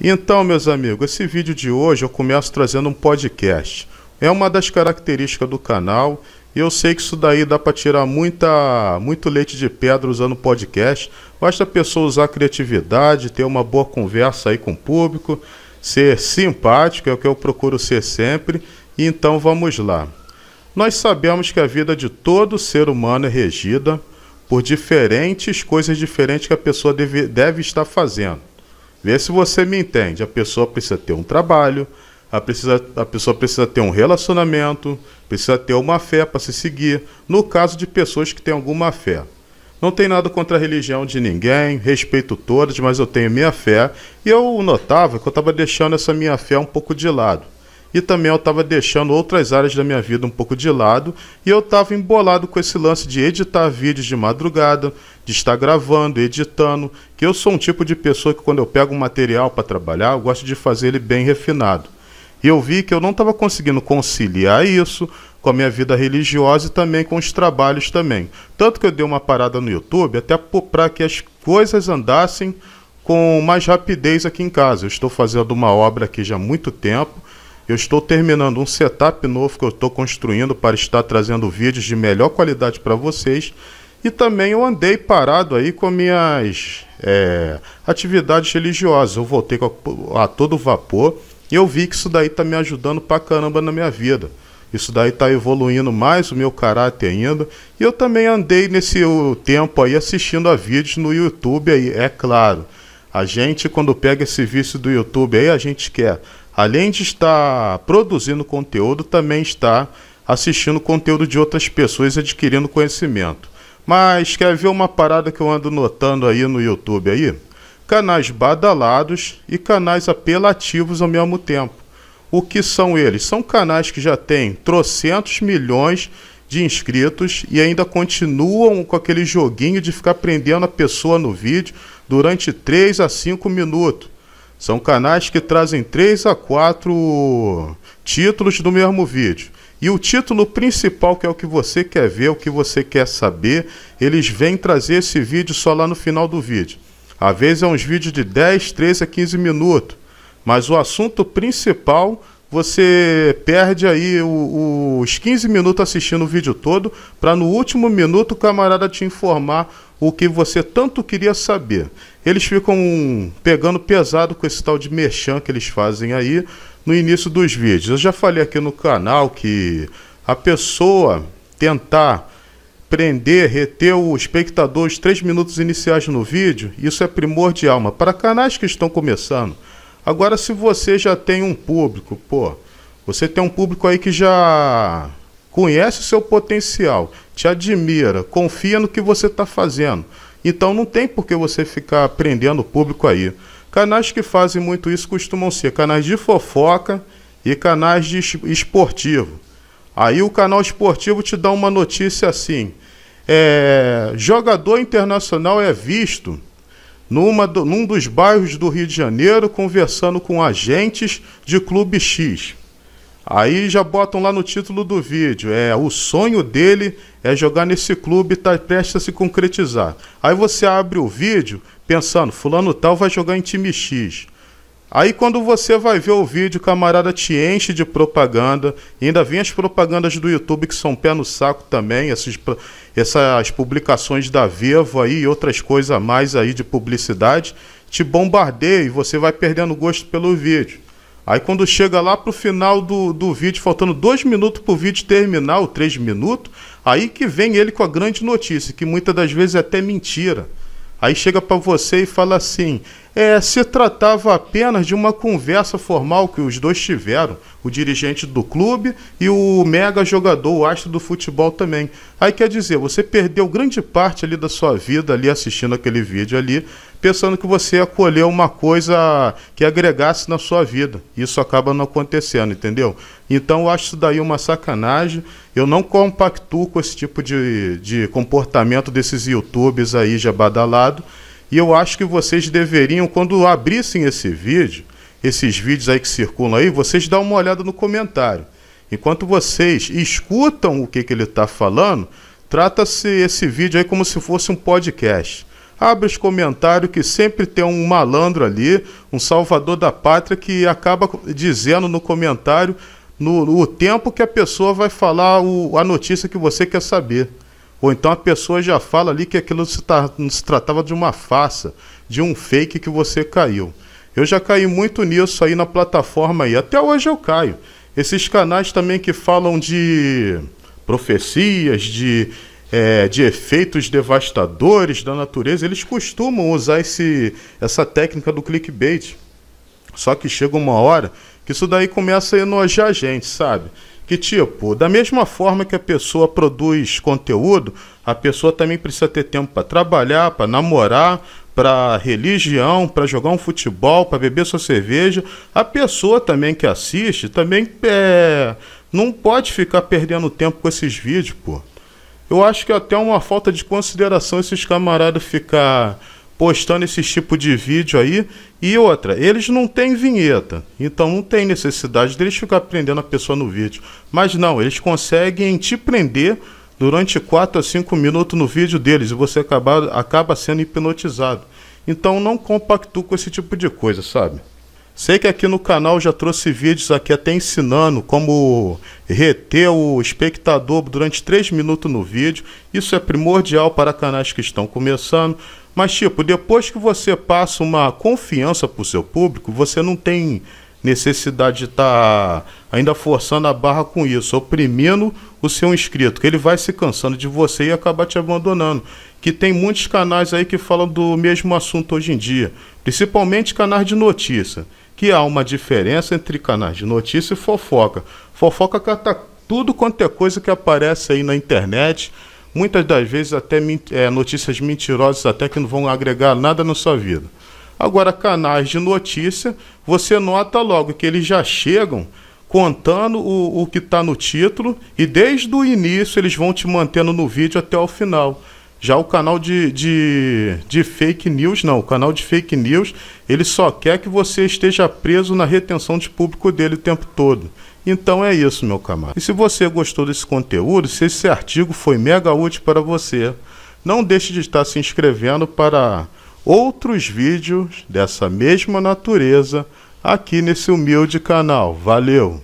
Então, meus amigos, esse vídeo de hoje eu começo trazendo um podcast. É uma das características do canal e eu sei que isso daí dá para tirar muita, muito leite de pedra usando podcast. Basta a pessoa usar a criatividade, ter uma boa conversa aí com o público, ser simpático, é o que eu procuro ser sempre. Então vamos lá. Nós sabemos que a vida de todo ser humano é regida por diferentes coisas diferentes que a pessoa deve, deve estar fazendo. Vê se você me entende. A pessoa precisa ter um trabalho, a, precisa, a pessoa precisa ter um relacionamento, precisa ter uma fé para se seguir. No caso de pessoas que têm alguma fé. Não tem nada contra a religião de ninguém, respeito todas, mas eu tenho minha fé. E eu notava que eu estava deixando essa minha fé um pouco de lado e também eu estava deixando outras áreas da minha vida um pouco de lado e eu estava embolado com esse lance de editar vídeos de madrugada, de estar gravando, editando, que eu sou um tipo de pessoa que quando eu pego um material para trabalhar, eu gosto de fazer ele bem refinado. E eu vi que eu não estava conseguindo conciliar isso com a minha vida religiosa e também com os trabalhos também. Tanto que eu dei uma parada no YouTube até para que as coisas andassem com mais rapidez aqui em casa. Eu estou fazendo uma obra aqui já há muito tempo eu estou terminando um setup novo que eu estou construindo para estar trazendo vídeos de melhor qualidade para vocês. E também eu andei parado aí com minhas é, atividades religiosas. Eu voltei a, a todo vapor e eu vi que isso daí está me ajudando pra caramba na minha vida. Isso daí está evoluindo mais o meu caráter ainda. E eu também andei nesse tempo aí assistindo a vídeos no YouTube aí, é claro. A gente, quando pega esse vício do YouTube aí, a gente quer além de estar produzindo conteúdo, também está assistindo conteúdo de outras pessoas adquirindo conhecimento. Mas quer ver uma parada que eu ando notando aí no YouTube aí? Canais badalados e canais apelativos ao mesmo tempo. O que são eles? São canais que já têm trocentos milhões de inscritos e ainda continuam com aquele joguinho de ficar prendendo a pessoa no vídeo durante 3 a 5 minutos. São canais que trazem três a quatro títulos do mesmo vídeo. E o título principal, que é o que você quer ver, o que você quer saber, eles vêm trazer esse vídeo só lá no final do vídeo. Às vezes é uns vídeos de 10, 13 a 15 minutos, mas o assunto principal você perde aí o, os 15 minutos assistindo o vídeo todo, para no último minuto o camarada te informar o que você tanto queria saber. Eles ficam pegando pesado com esse tal de merchan que eles fazem aí no início dos vídeos. Eu já falei aqui no canal que a pessoa tentar prender, reter o espectador os três minutos iniciais no vídeo, isso é primordial, mas para canais que estão começando, Agora, se você já tem um público, pô, você tem um público aí que já conhece o seu potencial, te admira, confia no que você está fazendo. Então não tem por que você ficar prendendo o público aí. Canais que fazem muito isso costumam ser canais de fofoca e canais de esportivo. Aí o canal esportivo te dá uma notícia assim: é, jogador internacional é visto numa, num dos bairros do Rio de Janeiro, conversando com agentes de Clube X. Aí já botam lá no título do vídeo, é o sonho dele é jogar nesse clube e tá prestes a se concretizar. Aí você abre o vídeo pensando, fulano tal vai jogar em time X. Aí quando você vai ver o vídeo, camarada te enche de propaganda, e ainda vem as propagandas do YouTube que são pé no saco também, essas, essas publicações da Vivo aí e outras coisas a mais aí de publicidade, te bombardeia e você vai perdendo gosto pelo vídeo. Aí quando chega lá pro final do, do vídeo, faltando dois minutos pro vídeo terminar, ou três minutos, aí que vem ele com a grande notícia, que muitas das vezes é até mentira. Aí chega para você e fala assim: é, se tratava apenas de uma conversa formal que os dois tiveram, o dirigente do clube e o mega jogador, o astro do futebol também. Aí quer dizer, você perdeu grande parte ali da sua vida ali assistindo aquele vídeo ali, pensando que você acolheu uma coisa que agregasse na sua vida. Isso acaba não acontecendo, entendeu? Então eu acho isso daí uma sacanagem. Eu não compactuo com esse tipo de, de comportamento desses youtubers aí já badalado. E eu acho que vocês deveriam, quando abrissem esse vídeo, esses vídeos aí que circulam aí, vocês dão uma olhada no comentário. Enquanto vocês escutam o que, que ele está falando, trata-se esse vídeo aí como se fosse um podcast abre os comentários que sempre tem um malandro ali, um salvador da pátria, que acaba dizendo no comentário no, tempo que a pessoa vai falar o, a notícia que você quer saber. Ou então a pessoa já fala ali que aquilo se, se tratava de uma farsa, de um fake que você caiu. Eu já caí muito nisso aí na plataforma aí. Até hoje eu caio. Esses canais também que falam de profecias, de é, de efeitos devastadores da natureza, eles costumam usar esse, essa técnica do clickbait. Só que chega uma hora que isso daí começa a enojar a gente, sabe? Que tipo, da mesma forma que a pessoa produz conteúdo, a pessoa também precisa ter tempo para trabalhar, para namorar, para religião, para jogar um futebol, para beber sua cerveja. A pessoa também que assiste também é, não pode ficar perdendo tempo com esses vídeos, pô. Eu acho que é até uma falta de consideração esses camaradas ficar postando esse tipo de vídeo aí. E outra, eles não têm vinheta, então não tem necessidade deles ficar prendendo a pessoa no vídeo. Mas não, eles conseguem te prender durante 4 a 5 minutos no vídeo deles e você acaba, acaba sendo hipnotizado. Então não compactua com esse tipo de coisa, sabe? Sei que aqui no canal já trouxe vídeos aqui até ensinando como reter o espectador durante 3 minutos no vídeo. Isso é primordial para canais que estão começando. Mas tipo, depois que você passa uma confiança para o seu público, você não tem necessidade de estar tá ainda forçando a barra com isso, oprimindo o seu inscrito, que ele vai se cansando de você e acabar te abandonando. Que tem muitos canais aí que falam do mesmo assunto hoje em dia, principalmente canais de notícia que há uma diferença entre canais de notícia e fofoca. Fofoca cata tudo quanto é coisa que aparece aí na internet, muitas das vezes até é, notícias mentirosas, até que não vão agregar nada na sua vida. Agora, canais de notícia, você nota logo que eles já chegam contando o, o que está no título e desde o início eles vão te mantendo no vídeo até o final. Já o canal de, de, de, fake news, não. O canal de fake news, ele só quer que você esteja preso na retenção de público dele o tempo todo. Então é isso, meu camarada. E se você gostou desse conteúdo, se esse artigo foi mega útil para você, não deixe de estar se inscrevendo para outros vídeos dessa mesma natureza aqui nesse humilde canal. Valeu!